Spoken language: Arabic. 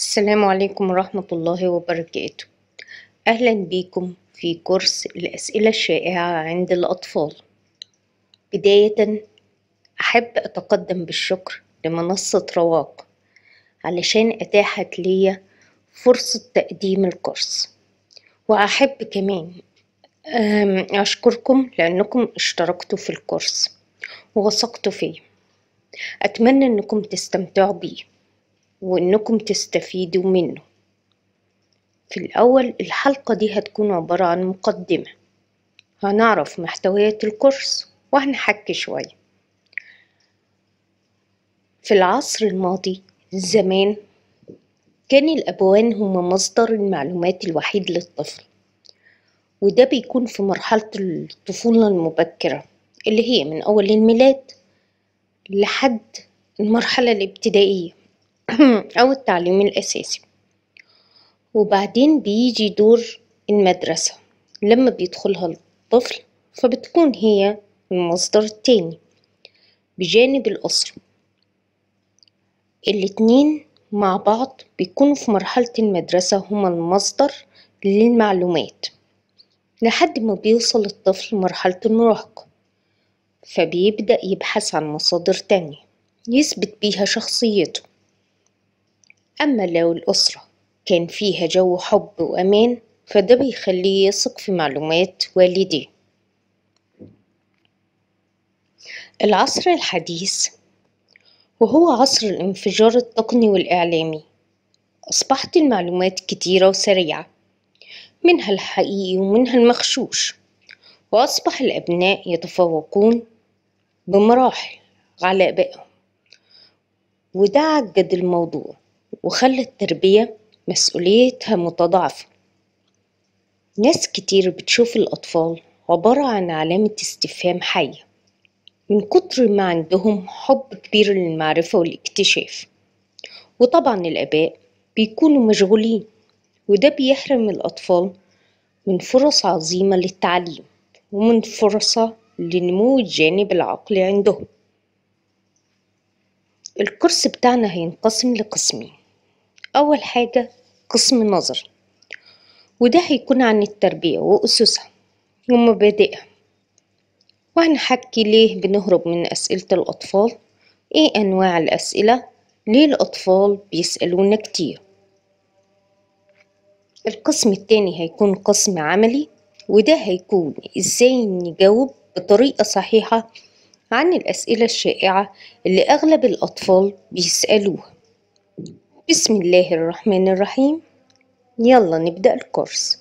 السلام عليكم ورحمة الله وبركاته أهلا بكم في كورس الأسئلة الشائعة عند الأطفال بداية أحب أتقدم بالشكر لمنصة رواق علشان أتاحت لي فرصة تقديم الكورس وأحب كمان أشكركم لأنكم اشتركتوا في الكورس ووثقتوا فيه أتمنى أنكم تستمتعوا بيه وإنكم تستفيدوا منه في الأول الحلقة دي هتكون عبارة عن مقدمة هنعرف محتويات الكورس وهنحكي شوية في العصر الماضي زمان كان الأبوان هما مصدر المعلومات الوحيد للطفل وده بيكون في مرحلة الطفولة المبكرة اللي هي من أول الميلاد لحد المرحلة الابتدائية أو التعليم الأساسي وبعدين بيجي دور المدرسة لما بيدخلها الطفل فبتكون هي المصدر التاني بجانب الأسرة الاتنين مع بعض بيكونوا في مرحلة المدرسة هما المصدر للمعلومات لحد ما بيوصل الطفل مرحلة المراهقة فبيبدأ يبحث عن مصادر تانية يثبت بيها شخصيته أما لو الأسرة كان فيها جو حب وأمان فده بيخليه يثق في معلومات والديه العصر الحديث وهو عصر الانفجار التقني والإعلامي أصبحت المعلومات كتيرة وسريعة منها الحقيقي ومنها المخشوش وأصبح الأبناء يتفوقون بمراحل على أبائهم وده عجد الموضوع وخلى التربية مسؤوليتها متضاعفة ناس كتير بتشوف الأطفال عبارة عن علامة استفهام حية من كتر ما عندهم حب كبير للمعرفة والاكتشاف وطبعا الآباء بيكونوا مشغولين وده بيحرم الأطفال من فرص عظيمة للتعليم ومن فرصة لنمو الجانب العقلي عندهم الكورس بتاعنا هينقسم لقسمين أول حاجة قسم النظر وده هيكون عن التربية وأسسها ومبادئها وهنحكي ليه بنهرب من أسئلة الأطفال إيه أنواع الأسئلة ليه الأطفال بيسألونا كتير القسم التاني هيكون قسم عملي وده هيكون إزاي نجاوب بطريقة صحيحة عن الأسئلة الشائعة اللي أغلب الأطفال بيسألوها بسم الله الرحمن الرحيم يلا نبدأ الكورس